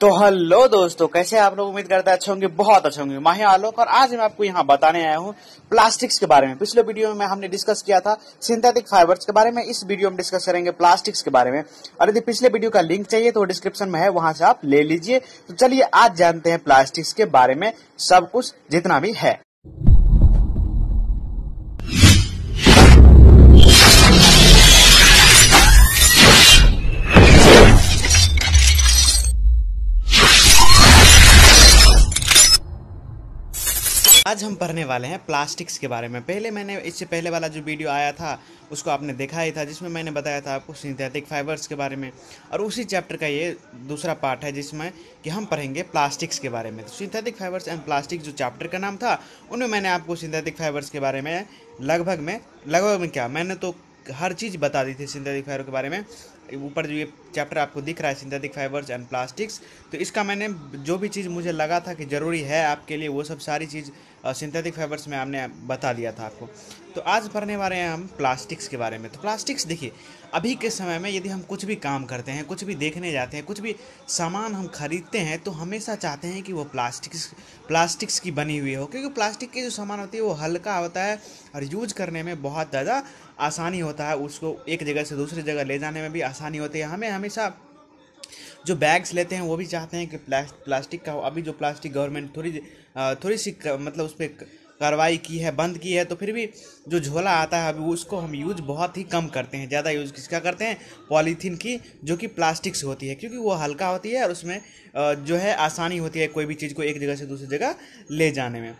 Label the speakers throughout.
Speaker 1: तो हेलो दोस्तों कैसे आप लोग उम्मीद करते हैं अच्छे होंगे बहुत अच्छे होंगे माही आलोक और आज मैं आपको यहाँ बताने आया हूँ प्लास्टिक्स के बारे में पिछले वीडियो में हमने डिस्कस किया था सिंथेटिक फाइबर्स के बारे में इस वीडियो में डिस्कस करेंगे प्लास्टिक्स के बारे में और यदि पिछले वीडियो का लिंक चाहिए तो डिस्क्रिप्शन में है वहां से आप ले लीजिए तो चलिए आज जानते हैं प्लास्टिक्स के बारे में सब कुछ जितना भी है आज हम पढ़ने वाले हैं प्लास्टिक्स के बारे में पहले मैंने इससे पहले वाला जो वीडियो आया था उसको आपने देखा ही था जिसमें मैंने बताया था आपको सिंथेटिक फाइबर्स के बारे में और उसी चैप्टर का ये दूसरा पार्ट है जिसमें कि हम पढ़ेंगे प्लास्टिक्स के बारे में तो सिंथेटिक फाइबर्स एंड प्लास्टिक जो चैप्टर का नाम था उनमें मैंने आपको सिंथेटिक फाइबर्स के बारे में लगभग में लगभग में क्या मैंने तो हर चीज़ बता दी थी सिंथेटिक फाइबर के बारे में ऊपर जो ये चैप्टर आपको दिख रहा है सिंथेटिक फाइबर्स एंड प्लास्टिक्स तो इसका मैंने जो भी चीज़ मुझे लगा था कि ज़रूरी है आपके लिए वो सब सारी चीज़ सिंथेटिक फाइबर्स में हमने बता दिया था आपको तो आज पढ़ने वाले हैं हम प्लास्टिक्स के बारे में तो प्लास्टिक्स देखिए अभी के समय में यदि हम कुछ भी काम करते हैं कुछ भी देखने जाते हैं कुछ भी सामान हम खरीदते हैं तो हमेशा चाहते हैं कि वो प्लास्टिक्स प्लास्टिक्स की बनी हुई हो क्योंकि प्लास्टिक के जो सामान होती है वो हल्का होता है और यूज करने में बहुत ज़्यादा आसानी होता है उसको एक जगह से दूसरी जगह ले जाने में भी आसानी होती है हमें हमें हमेशा जो बैग्स लेते हैं वो भी चाहते हैं कि प्लास्टिक का हो अभी जो प्लास्टिक गवर्नमेंट थोड़ी थोड़ी सी मतलब उस पर कार्रवाई की है बंद की है तो फिर भी जो झोला आता है अभी उसको हम यूज बहुत ही कम करते हैं ज़्यादा यूज किसका करते हैं पॉलीथीन की जो कि प्लास्टिक से होती है क्योंकि वो हल्का होती है और उसमें जो है आसानी होती है कोई भी चीज़ को एक जगह से दूसरी जगह ले जाने में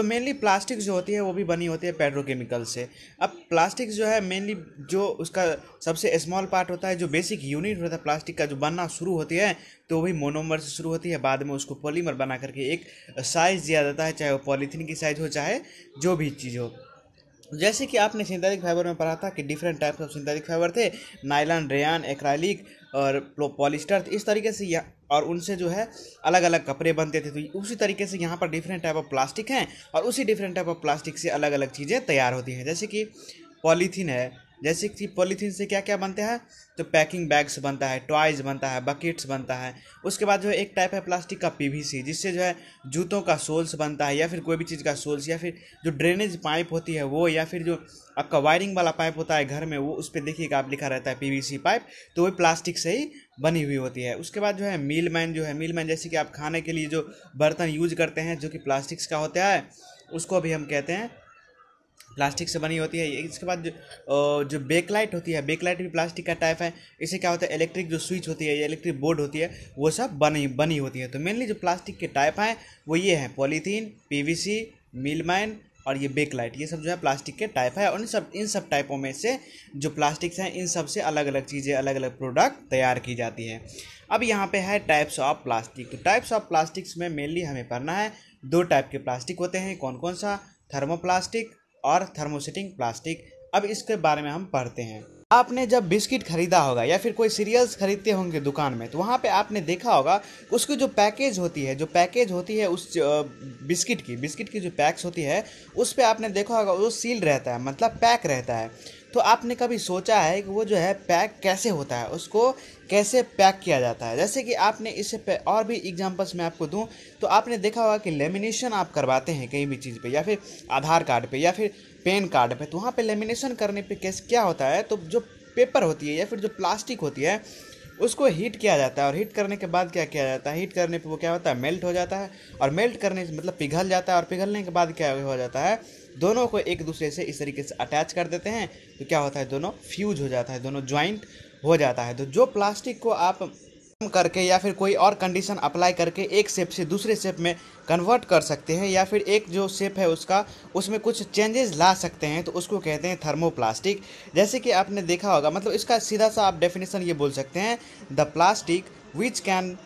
Speaker 1: तो मेनली प्लास्टिक जो होती है वो भी बनी होती है पेट्रोकेमिकल से अब प्लास्टिक जो है मेनली जो उसका सबसे स्मॉल पार्ट होता है जो बेसिक यूनिट होता है प्लास्टिक का जो बनना शुरू होती है तो वही मोनोमर से शुरू होती है बाद में उसको पॉलीमर बना करके एक साइज़ दिया जाता है चाहे वो पॉलीथीन की साइज़ हो चाहे जो भी चीज़ हो जैसे कि आपने सिंथेटिक फाइबर में पढ़ा था कि different types of synthetic fibre थे नाइलन रेन एक्रैलिक और पॉलिस्टर इस तरीके से यह और उनसे जो है अलग अलग कपड़े बनते थे तो उसी तरीके से यहाँ पर डिफरेंट टाइप ऑफ प्लास्टिक हैं और उसी डिफरेंट टाइप ऑफ प्लास्टिक से अलग अलग चीज़ें तैयार होती हैं जैसे कि पॉलीथीन है जैसे कि पॉलीथीन से क्या क्या बनते हैं तो पैकिंग बैग्स बनता है टॉयज बनता है बकेट्स बनता है उसके बाद जो है एक टाइप है प्लास्टिक का पीवीसी जिससे जो है जूतों का सोल्स बनता है या फिर कोई भी चीज़ का सोल्स या फिर जो ड्रेनेज पाइप होती है वो या फिर जो आपका वायरिंग वाला पाइप होता है घर में वो उस पर देखिएगा आप लिखा रहता है पी पाइप तो वो प्लास्टिक से ही बनी हुई होती है उसके बाद जो है मील मैन जो है मील मैन जैसे कि आप खाने के लिए जो बर्तन यूज करते हैं जो कि प्लास्टिक्स का होता है उसको भी हम कहते हैं प्लास्टिक से बनी होती है इसके बाद जो जो बेकलाइट होती है बेकलाइट भी प्लास्टिक का टाइप है इसे क्या होता है इलेक्ट्रिक जो स्विच होती है या इलेक्ट्रिक बोर्ड होती है वो सब बनी बनी होती है तो मेनली जो प्लास्टिक के टाइप हैं वो ये हैं पॉलीथीन पीवीसी मिलमाइन और ये बेकलाइट ये सब जो है प्लास्टिक के टाइप है और इन सब इन सब टाइपों में से जो प्लास्टिक्स हैं इन सब से अलग अलग चीज़ें अलग अलग प्रोडक्ट तैयार की जाती है अब यहाँ पे है टाइप्स ऑफ प्लास्टिक तो टाइप्स ऑफ प्लास्टिक्स में मेनली हमें पढ़ना है दो टाइप के प्लास्टिक होते हैं कौन कौन सा थर्मोप्लास्टिक और थर्मोसेटिंग प्लास्टिक अब इसके बारे में हम पढ़ते हैं आपने जब बिस्किट खरीदा होगा या फिर कोई सीरियल्स खरीदते होंगे दुकान में तो वहाँ पे आपने देखा होगा उसकी जो पैकेज होती है जो पैकेज होती है उस बिस्किट की बिस्किट की जो पैक्स होती है उस पर आपने देखा होगा वो सील रहता है मतलब पैक रहता है तो आपने कभी सोचा है कि वो जो है पैक कैसे होता है उसको कैसे पैक किया जाता है जैसे कि आपने इसे और भी एग्जांपल्स मैं आपको दूं तो आपने देखा होगा कि लेमिनेशन आप करवाते हैं कहीं भी चीज़ पे या फिर आधार कार्ड पे या फिर पेन कार्ड पे तो वहाँ पे लेमिनेशन करने पे कैसे क्या होता है तो जो पेपर होती है या फिर जो प्लास्टिक होती है उसको हीट किया जाता है और हीट करने के बाद क्या किया जाता है हीट करने पर वो क्या होता है मेल्ट हो जाता है और मेल्ट करने से मतलब पिघल जाता है और पिघलने के बाद क्या हो जाता है दोनों को एक दूसरे से इस तरीके से अटैच कर देते हैं तो क्या होता है दोनों फ्यूज हो जाता है दोनों ज्वाइंट हो जाता है तो जो प्लास्टिक को आप करके या फिर कोई और कंडीशन अप्लाई करके एक सेप से दूसरे सेप में कन्वर्ट कर सकते हैं या फिर एक जो शेप है उसका उसमें कुछ चेंजेस ला सकते हैं तो उसको कहते हैं थर्मोप्लास्टिक जैसे कि आपने देखा होगा मतलब इसका सीधा सा आप डेफिनेशन ये बोल सकते हैं the plastic which can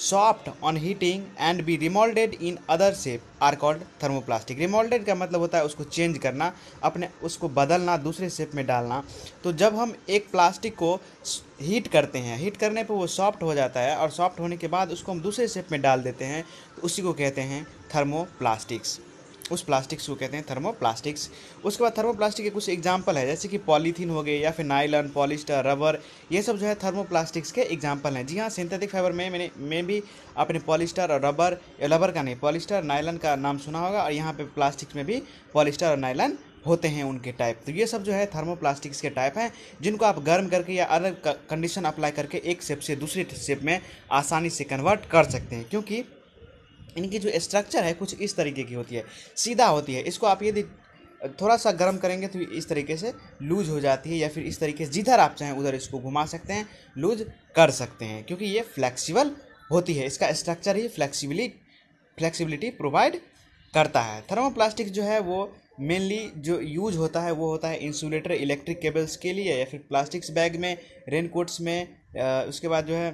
Speaker 1: soft on heating and be remoulded in other shape are called thermoplastic remoulded का मतलब होता है उसको चेंज करना अपने उसको बदलना दूसरे शेप में डालना तो जब हम एक प्लास्टिक को हीट करते हैं हीट करने पर वो सॉफ्ट हो जाता है और सॉफ्ट होने के बाद उसको हम दूसरे शेप में डाल देते हैं तो उसी को कहते हैं थर्मोप्लास्टिक्स उस प्लास्टिक्स को कहते हैं थर्मोप्लास्टिक्स उसके बाद थर्मोप्लास्टिक के कुछ एग्जाम्पल है जैसे कि पॉलीथीन हो गए या फिर नाइलन पॉलिस्टर रबर ये सब जो है थर्मोप्लास्टिक्स के एग्जाम्पल हैं जी हाँ सिंथेटिक फाइबर में मैंने मैं भी आपने पॉलिस्टर और रबर रबर का नहीं पॉलिस्टर नाइलन का नाम सुना होगा और यहाँ पर प्लास्टिक्स में भी पॉलिस्टर और नाइलन होते हैं उनके टाइप तो ये सब जो है थर्मोप्लास्टिक्स के टाइप हैं जिनको आप गर्म करके या अलग कंडीशन अप्लाई करके एक शेप से दूसरे शेप में आसानी से कन्वर्ट कर सकते हैं क्योंकि इनकी जो स्ट्रक्चर है कुछ इस तरीके की होती है सीधा होती है इसको आप यदि थोड़ा सा गर्म करेंगे तो इस तरीके से लूज हो जाती है या फिर इस तरीके से जिधर आप चाहें उधर इसको घुमा सकते हैं लूज कर सकते हैं क्योंकि ये फ्लैक्सीबल होती है इसका स्ट्रक्चर ही फ्लैक्सीबली फ्लैक्सीबिलिटी प्रोवाइड करता है थर्मोप्लास्टिक जो है वो मेनली जो यूज होता है वो होता है इंसुलेटर इलेक्ट्रिक केबल्स के लिए या फिर प्लास्टिक्स बैग में रेनकोट्स में उसके बाद जो है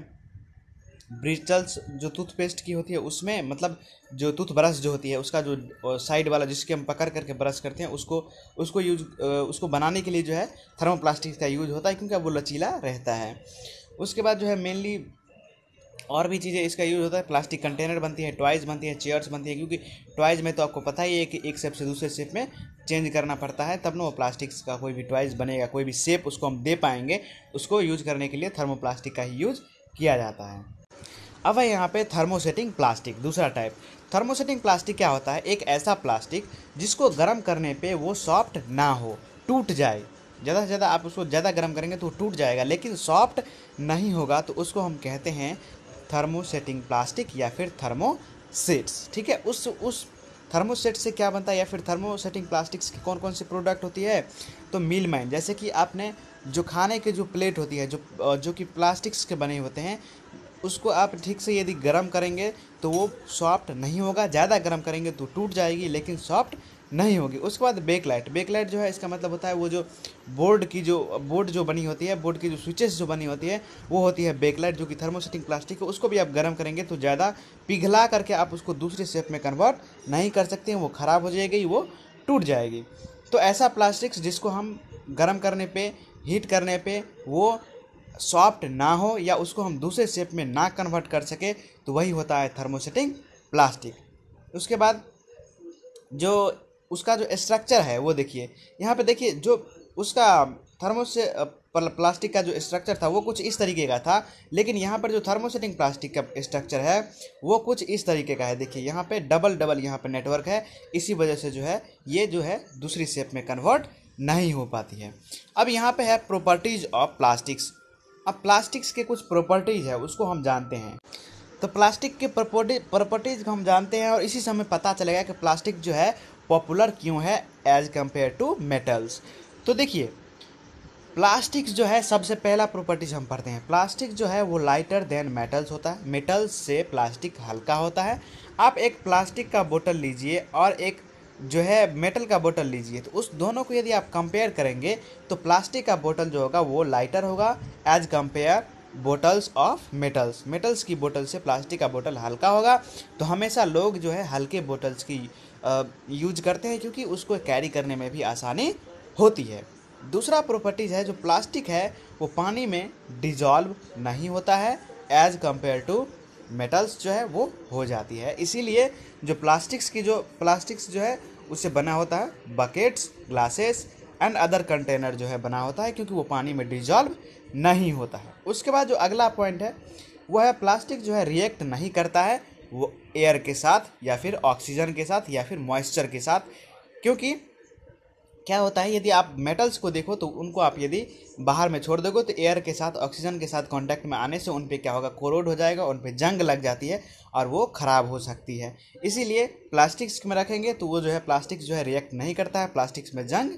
Speaker 1: ब्रिटल्स जो टूथपेस्ट की होती है उसमें मतलब जो टूथ ब्रश जो होती है उसका जो साइड वाला जिसके हम पकड़ करके ब्रश करते हैं उसको उसको यूज उसको बनाने के लिए जो है थर्मोप्लास्टिक का यूज होता है क्योंकि वो लचीला रहता है उसके बाद जो है मेनली और भी चीज़ें इसका यूज़ होता है प्लास्टिक कंटेनर बनती है टॉयज़ बनती है चेयर्स बनती है क्योंकि टॉयज़ में तो आपको पता ही है कि एक शेप से दूसरे शेप में चेंज करना पड़ता है तब ना वो प्लास्टिक्स का कोई भी टॉयज़ बनेगा कोई भी शेप उसको हम दे पाएंगे उसको यूज़ करने के लिए थर्मोप्लास्टिक का ही यूज़ किया जाता है अब है यहाँ पे थर्मोसेटिंग प्लास्टिक दूसरा टाइप थर्मोसेटिंग प्लास्टिक क्या होता है एक ऐसा प्लास्टिक जिसको गर्म करने पे वो सॉफ्ट ना हो टूट जाए ज़्यादा से ज़्यादा आप उसको ज़्यादा गर्म करेंगे तो टूट जाएगा लेकिन सॉफ्ट नहीं होगा तो उसको हम कहते हैं थर्मोसेटिंग प्लास्टिक या फिर थर्मोसेट्स ठीक है उस उस थर्मोसेट से क्या बनता है या फिर थर्मोसेटिंग प्लास्टिक्स की कौन कौन सी प्रोडक्ट होती है तो मील माइन जैसे कि आपने जो खाने के जो प्लेट होती है जो जो कि प्लास्टिक्स के बने होते हैं उसको आप ठीक से यदि गर्म करेंगे तो वो सॉफ्ट नहीं होगा ज़्यादा गर्म करेंगे तो टूट जाएगी लेकिन सॉफ्ट नहीं होगी उसके बाद बेक लाइट बेक लाइट जो है इसका मतलब होता है वो जो बोर्ड की जो बोर्ड जो बनी होती है बोर्ड की जो स्विचेस जो बनी होती है वो होती है बेक लाइट जो कि थर्मोसेटिंग प्लास्टिक है उसको भी आप गर्म करेंगे तो ज़्यादा पिघला करके आप उसको दूसरे शेप में कन्वर्ट नहीं कर सकते वो ख़राब हो जाएगी वो टूट जाएगी तो ऐसा प्लास्टिक्स जिसको हम गर्म करने पर हीट करने पर वो सॉफ्ट ना हो या उसको हम दूसरे शेप में ना कन्वर्ट कर सके तो वही होता है थर्मोसेटिंग प्लास्टिक उसके बाद जो उसका जो स्ट्रक्चर है वो देखिए यहाँ पे देखिए जो उसका थर्मोसे प्लास्टिक का जो स्ट्रक्चर था वो कुछ इस तरीके का था लेकिन यहाँ पर जो थर्मोसेटिंग प्लास्टिक का स्ट्रक्चर है वो कुछ इस तरीके का है देखिए यहाँ पे डबल डबल यहाँ पे नेटवर्क है इसी वजह से जो है ये जो है दूसरी शेप में कन्वर्ट नहीं हो पाती है अब यहाँ पे है प्रॉपर्टीज़ ऑफ प्लास्टिक्स अब प्लास्टिक्स के कुछ प्रॉपर्टीज़ है उसको हम जानते हैं तो प्लास्टिक के प्रॉपर्टीज़ हम जानते हैं और इसी से हमें पता चलेगा कि प्लास्टिक जो है पॉपुलर क्यों है एज कम्पेयर टू मेटल्स तो देखिए प्लास्टिक जो है सबसे पहला प्रॉपर्टीज हम पढ़ते हैं प्लास्टिक जो है वो लाइटर देन मेटल्स होता है मेटल्स से प्लास्टिक हल्का होता है आप एक प्लास्टिक का बोतल लीजिए और एक जो है मेटल का बोतल लीजिए तो उस दोनों को यदि आप कंपेयर करेंगे तो प्लास्टिक का बोतल जो होगा वो लाइटर होगा as compare bottles of metals metals की बोतल से प्लास्टिक का बोतल हल्का होगा तो हमेशा लोग जो है हल्के बोटल्स की यूज करते हैं क्योंकि उसको कैरी करने में भी आसानी होती है दूसरा प्रॉपर्टीज है जो प्लास्टिक है वो पानी में डिजॉल्व नहीं होता है एज कंपेयर टू मेटल्स जो है वो हो जाती है इसीलिए जो प्लास्टिक्स की जो प्लास्टिक्स जो है उससे बना होता है buckets glasses and other container जो है बना होता है क्योंकि वो पानी में डिजॉल्व नहीं होता है उसके बाद जो अगला पॉइंट है वह है प्लास्टिक जो है रिएक्ट नहीं करता है वो एयर के साथ या फिर ऑक्सीजन के साथ या फिर मॉइस्चर के साथ क्योंकि क्या होता है यदि आप मेटल्स को देखो तो उनको आप यदि बाहर में छोड़ दोगे तो एयर के साथ ऑक्सीजन के साथ कांटेक्ट में आने से उन पर क्या होगा कोरोड हो जाएगा उन पर जंग लग जाती है और वो ख़राब हो सकती है इसीलिए प्लास्टिक्स में रखेंगे तो वो जो है प्लास्टिक्स जो है रिएक्ट नहीं करता है प्लास्टिक्स में जंग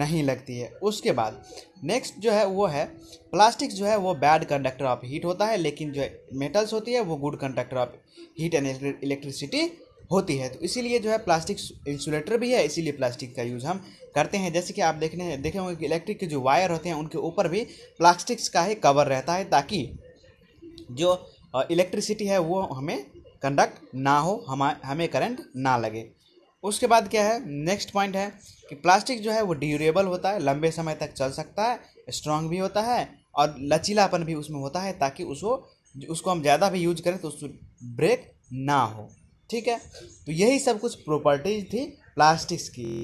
Speaker 1: नहीं लगती है उसके बाद नेक्स्ट जो है वो है प्लास्टिक जो है वो बैड कंडक्टर ऑफ हीट होता है लेकिन जो है मेटल्स होती है वो good conductor of heat and electricity होती है तो इसीलिए जो है प्लास्टिक इंसुलेटर भी है इसीलिए प्लास्टिक का यूज़ हम करते हैं जैसे कि आप देखने देखे होंगे कि इलेक्ट्रिक के जो वायर होते हैं उनके ऊपर भी प्लास्टिक्स का ही कवर रहता है ताकि जो इलेक्ट्रिसिटी है वो हमें कंडक्ट ना हो हम हमें करंट ना लगे उसके बाद क्या है नेक्स्ट पॉइंट है कि प्लास्टिक जो है वो ड्यूरेबल होता है लंबे समय तक चल सकता है स्ट्रांग भी होता है और लचीलापन भी उसमें होता है ताकि उसको उसको हम ज़्यादा भी यूज करें तो उसमें ब्रेक ना हो ठीक है तो यही सब कुछ प्रॉपर्टीज थी प्लास्टिक्स की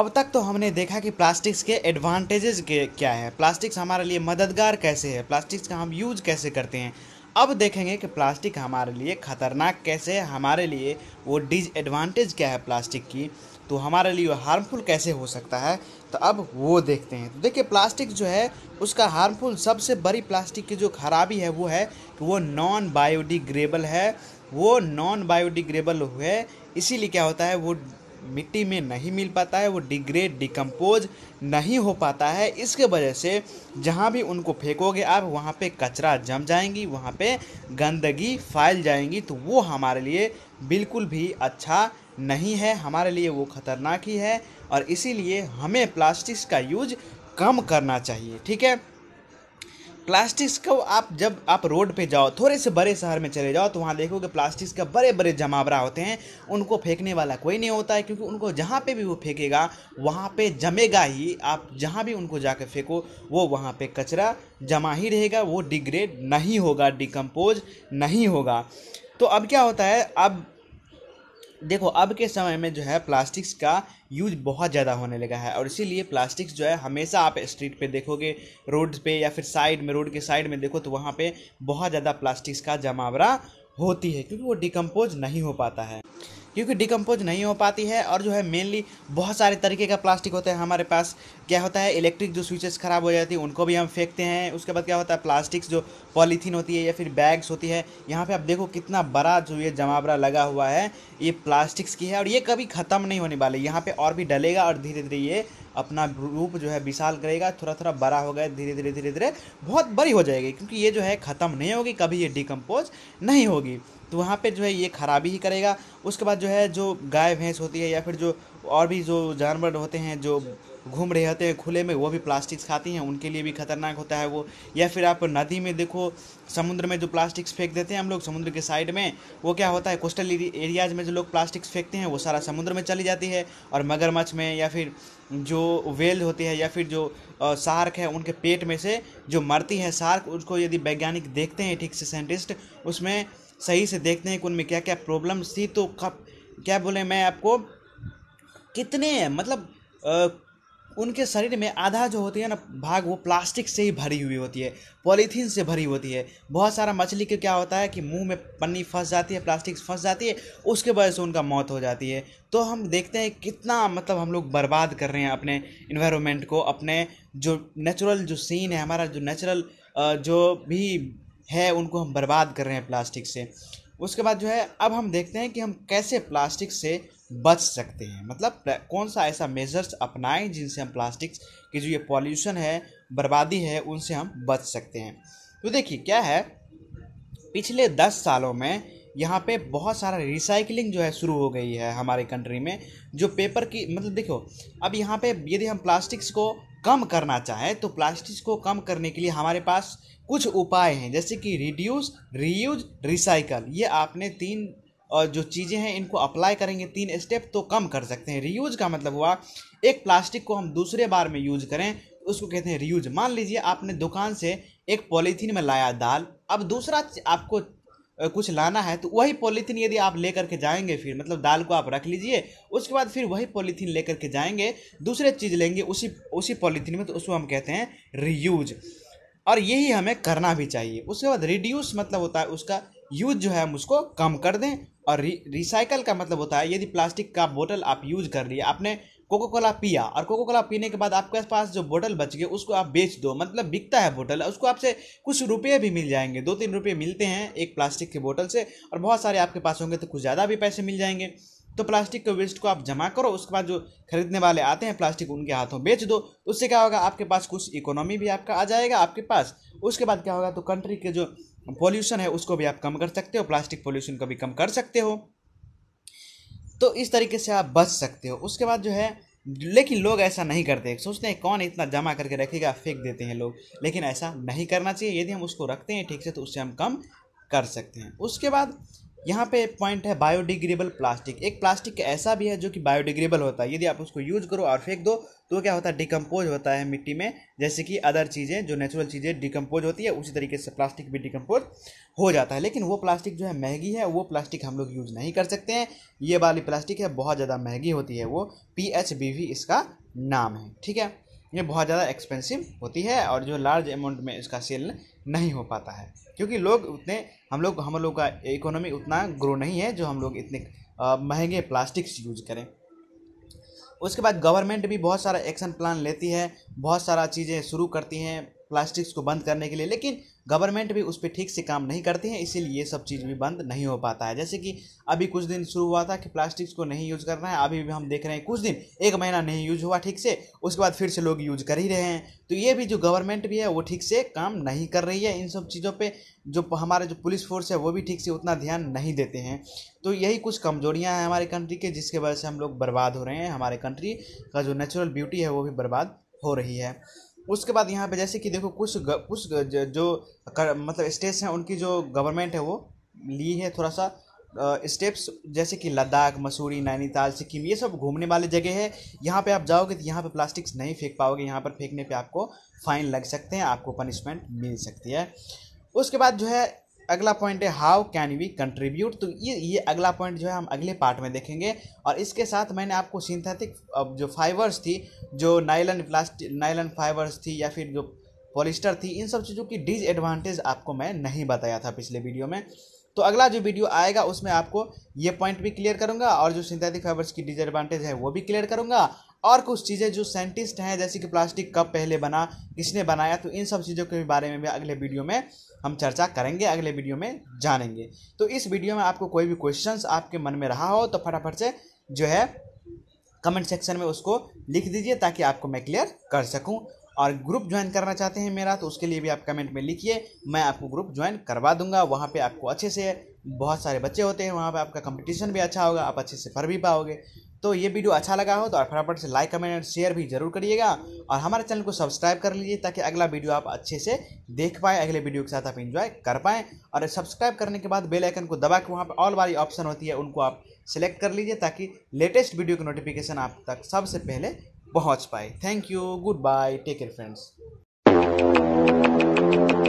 Speaker 1: अब तक तो हमने देखा कि प्लास्टिक्स के एडवांटेजेस क्या है प्लास्टिक्स हमारे लिए मददगार कैसे है प्लास्टिक्स का हम यूज कैसे करते हैं अब देखेंगे कि प्लास्टिक हमारे लिए ख़तरनाक कैसे है हमारे लिए वो डिसएडवांटेज क्या है प्लास्टिक की तो हमारे लिए हार्मफुल कैसे हो सकता है तो अब वो देखते हैं तो देखिए प्लास्टिक जो है उसका हार्मफुल सबसे बड़ी प्लास्टिक की जो खराबी है वो है कि वो नॉन बायोडिग्रेबल है वो नॉन बायोडिग्रेबल है इसीलिए क्या होता है वो मिट्टी में नहीं मिल पाता है वो डिग्रेड डिकम्पोज नहीं हो पाता है इसके वजह से जहाँ भी उनको फेंकोगे आप वहाँ पे कचरा जम जाएंगी वहाँ पे गंदगी फैल जाएंगी तो वो हमारे लिए बिल्कुल भी अच्छा नहीं है हमारे लिए वो ख़तरनाक ही है और इसीलिए हमें प्लास्टिक्स का यूज कम करना चाहिए ठीक है प्लास्टिक्स को आप जब आप रोड पे जाओ थोड़े से बड़े शहर में चले जाओ तो वहाँ देखोगे प्लास्टिक्स का बड़े बड़े जमावरा होते हैं उनको फेंकने वाला कोई नहीं होता है क्योंकि उनको जहाँ पे भी वो फेंकेगा वहाँ पे जमेगा ही आप जहाँ भी उनको जाकर फेंको वो वहाँ पे कचरा जमा ही रहेगा वो डिग्रेड नहीं होगा डिकम्पोज नहीं होगा तो अब क्या होता है अब देखो अब के समय में जो है प्लास्टिक्स का यूज बहुत ज़्यादा होने लगा है और इसीलिए प्लास्टिक्स जो है हमेशा आप स्ट्रीट पे देखोगे रोड पे या फिर साइड में रोड के साइड में देखो तो वहाँ पे बहुत ज़्यादा प्लास्टिक्स का जमावरा होती है क्योंकि वो डिकम्पोज नहीं हो पाता है क्योंकि डिकम्पोज नहीं हो पाती है और जो है मेनली बहुत सारे तरीके का प्लास्टिक होता है हमारे पास क्या होता है इलेक्ट्रिक जो स्विचेस ख़राब हो जाती है उनको भी हम फेंकते हैं उसके बाद क्या होता है प्लास्टिक्स जो पॉलीथीन होती है या फिर बैग्स होती है यहाँ पे आप देखो कितना बड़ा जो ये जमावड़ा लगा हुआ है ये प्लास्टिक्स की है और ये कभी ख़त्म नहीं होने वाली यहाँ पर और भी डलेगा और धीरे धीरे ये अपना रूप जो है विशाल करेगा थोड़ा थोड़ा बड़ा हो गया धीरे धीरे धीरे धीरे बहुत बड़ी हो जाएगी क्योंकि ये जो है ख़त्म नहीं होगी कभी ये डिकम्पोज नहीं होगी तो वहाँ पे जो है ये ख़राबी ही करेगा उसके बाद जो है जो गाय भैंस होती है या फिर जो और भी जो जानवर होते हैं जो घूम रहे होते हैं खुले में वो भी प्लास्टिक्स खाती हैं उनके लिए भी खतरनाक होता है वो या फिर आप नदी में देखो समुद्र में जो प्लास्टिक्स फेंक देते हैं हम लोग समुद्र के साइड में वो क्या होता है कोस्टल एरियाज में जो लोग प्लास्टिक्स फेंकते हैं वो सारा समुद्र में चली जाती है और मगरमच्छ में या फिर जो वेल होती है या फिर जो सार्क है उनके पेट में से जो मरती है सार्क उसको यदि वैज्ञानिक देखते हैं ठीक से साइंटिस्ट उसमें सही से देखते हैं कि उनमें क्या क्या प्रॉब्लम्स थी तो कब क्या बोले मैं आपको कितने मतलब आ, उनके शरीर में आधा जो होती है ना भाग वो प्लास्टिक से ही भरी हुई होती है पॉलीथीन से भरी होती है बहुत सारा मछली के क्या होता है कि मुंह में पन्नी फंस जाती है प्लास्टिक फंस जाती है उसके वजह से उनका मौत हो जाती है तो हम देखते हैं कितना मतलब हम लोग बर्बाद कर रहे हैं अपने इन्वायरमेंट को अपने जो नेचुरल जो सीन है हमारा जो नेचुरल जो भी है उनको हम बर्बाद कर रहे हैं प्लास्टिक से उसके बाद जो है अब हम देखते हैं कि हम कैसे प्लास्टिक से बच सकते हैं मतलब कौन सा ऐसा मेजर्स अपनाएं जिनसे हम प्लास्टिक की जो ये पॉल्यूशन है बर्बादी है उनसे हम बच सकते हैं तो देखिए क्या है पिछले दस सालों में यहाँ पे बहुत सारा रिसाइकलिंग जो है शुरू हो गई है हमारे कंट्री में जो पेपर की मतलब देखो अब यहाँ पे यदि हम प्लास्टिक्स को कम करना चाहें तो प्लास्टिक को कम करने के लिए हमारे पास कुछ उपाय हैं जैसे कि रिड्यूस रीयूज रिसाइकल ये आपने तीन और जो चीज़ें हैं इनको अप्लाई करेंगे तीन स्टेप तो कम कर सकते हैं रीयूज का मतलब हुआ एक प्लास्टिक को हम दूसरे बार में यूज करें उसको कहते हैं रीयूज मान लीजिए आपने दुकान से एक पॉलीथीन में लाया दाल अब दूसरा आपको कुछ लाना है तो वही पॉलीथीन यदि आप ले करके जाएंगे फिर मतलब दाल को आप रख लीजिए उसके बाद फिर वही पॉलीथीन ले के जाएंगे दूसरे चीज़ लेंगे उसी उसी पॉलीथीन में तो उसको हम कहते हैं रीयूज और यही हमें करना भी चाहिए उसके बाद रिड्यूस मतलब होता है उसका यूज जो है हम उसको कम कर दें और रि रिसाइकल का मतलब होता है यदि प्लास्टिक का बोतल आप यूज कर लिए आपने कोको कोला पिया और कोको कोला पीने के बाद आपके पास जो बोतल बच गई उसको आप बेच दो मतलब बिकता है बोतल उसको आपसे कुछ रुपये भी मिल जाएंगे दो तीन रुपये मिलते हैं एक प्लास्टिक की बोतल से और बहुत सारे आपके पास होंगे तो कुछ ज़्यादा भी पैसे मिल जाएंगे तो प्लास्टिक के वेस्ट को आप जमा करो उसके बाद जो खरीदने वाले आते हैं प्लास्टिक उनके हाथों बेच दो तो उससे क्या होगा आपके पास कुछ इकोनॉमी भी आपका आ जाएगा आपके पास उसके बाद क्या होगा तो कंट्री के जो पॉल्यूशन है उसको भी आप कम कर सकते हो प्लास्टिक पॉल्यूशन को भी कम कर सकते हो तो इस तरीके से आप बच सकते हो उसके बाद जो है लेकिन लोग ऐसा नहीं करते सोचते हैं कौन इतना जमा करके रखेगा फेंक देते हैं लोग लेकिन ऐसा नहीं करना चाहिए यदि हम उसको रखते हैं ठीक से तो उससे हम कम कर सकते हैं उसके बाद यहाँ पे पॉइंट है बायोडिग्रेबल प्लास्टिक एक प्लास्टिक ऐसा भी है जो कि बायोडिग्रेबल होता है यदि आप उसको यूज करो और फेंक दो तो क्या होता है डिकम्पोज होता है मिट्टी में जैसे कि अदर चीज़ें जो नेचुरल चीज़ें डिकम्पोज होती है उसी तरीके से प्लास्टिक भी डिकम्पोज हो जाता है लेकिन वो प्लास्टिक जो है महंगी है वो प्लास्टिक हम लोग यूज़ नहीं कर सकते हैं ये वाली प्लास्टिक है बहुत ज़्यादा महंगी होती है वो पी एच बी वी इसका नाम है ठीक है ये बहुत ज़्यादा एक्सपेंसिव होती है और जो लार्ज अमाउंट में इसका सेल नहीं हो पाता है क्योंकि लोग उतने हम लोग हम लोग का इकोनॉमी उतना ग्रो नहीं है जो हम लोग इतने महंगे प्लास्टिक्स यूज करें उसके बाद गवर्नमेंट भी बहुत सारा एक्शन प्लान लेती है बहुत सारा चीज़ें शुरू करती हैं प्लास्टिक्स को बंद करने के लिए लेकिन गवर्नमेंट भी उस पर ठीक से काम नहीं करती है इसीलिए ये सब चीज़ भी बंद नहीं हो पाता है जैसे कि अभी कुछ दिन शुरू हुआ था कि प्लास्टिक्स को नहीं यूज़ करना है अभी भी हम देख रहे हैं कुछ दिन एक महीना नहीं यूज हुआ ठीक से उसके बाद फिर से लोग यूज कर ही रहे हैं तो ये भी जो गवर्नमेंट भी है वो ठीक से काम नहीं कर रही है इन सब चीज़ों पर जो हमारे जो पुलिस फोर्स है वो भी ठीक से उतना ध्यान नहीं देते हैं तो यही कुछ कमजोरियाँ हैं हमारे कंट्री के जिसके वजह से हम लोग बर्बाद हो रहे हैं हमारे कंट्री का जो नेचुरल ब्यूटी है वो भी बर्बाद हो रही है उसके बाद यहाँ पे जैसे कि देखो कुछ ग, कुछ ग, जो कर, मतलब स्टेट्स हैं उनकी जो गवर्नमेंट है वो ली है थोड़ा सा स्टेप्स जैसे कि लद्दाख मसूरी नैनीताल सिक्किम ये सब घूमने वाले जगह है यहाँ पे आप जाओगे तो यहाँ पे प्लास्टिक्स नहीं फेंक पाओगे यहाँ पर फेंकने पे आपको फाइन लग सकते हैं आपको पनिशमेंट मिल सकती है उसके बाद जो है अगला पॉइंट है हाउ कैन वी कंट्रीब्यूट तो ये ये अगला पॉइंट जो है हम अगले पार्ट में देखेंगे और इसके साथ मैंने आपको सिंथेटिक जो फाइबर्स थी जो नाइलन प्लास्टिक नाइलन फाइबर्स थी या फिर जो पॉलिस्टर थी इन सब चीज़ों की डिसएडवांटेज आपको मैं नहीं बताया था पिछले वीडियो में तो अगला जो वीडियो आएगा उसमें आपको ये पॉइंट भी क्लियर करूंगा और जो सिंथेटिक फाइबर्स की डिसएडवांटेज है वो भी क्लियर करूंगा और कुछ चीज़ें जो साइंटिस्ट हैं जैसे कि प्लास्टिक कब पहले बना किसने बनाया तो इन सब चीज़ों के बारे में भी अगले वीडियो में हम चर्चा करेंगे अगले वीडियो में जानेंगे तो इस वीडियो में आपको कोई भी क्वेश्चन आपके मन में रहा हो तो फटाफट से जो है कमेंट सेक्शन में उसको लिख दीजिए ताकि आपको मैं क्लियर कर सकूँ और ग्रुप ज्वाइन करना चाहते हैं मेरा तो उसके लिए भी आप कमेंट में लिखिए मैं आपको ग्रुप ज्वाइन करवा दूंगा वहाँ पे आपको अच्छे से बहुत सारे बच्चे होते हैं वहाँ पे आपका कंपटीशन भी अच्छा होगा आप अच्छे से पढ़ भी पाओगे तो ये वीडियो अच्छा लगा हो तो फटाफट से लाइक कमेंट एंड शेयर भी जरूर करिएगा और हमारे चैनल को सब्सक्राइब कर लीजिए ताकि अगला वीडियो आप अच्छे से देख पाएँ अगले वीडियो के साथ आप इंजॉय कर पाएँ और सब्सक्राइब करने के बाद बेल आइकन को दबा के वहाँ पर ऑल वाली ऑप्शन होती है उनको आप सिलेक्ट कर लीजिए ताकि लेटेस्ट वीडियो की नोटिफिकेशन आप तक सबसे पहले पहुँच पाए thank you goodbye take care friends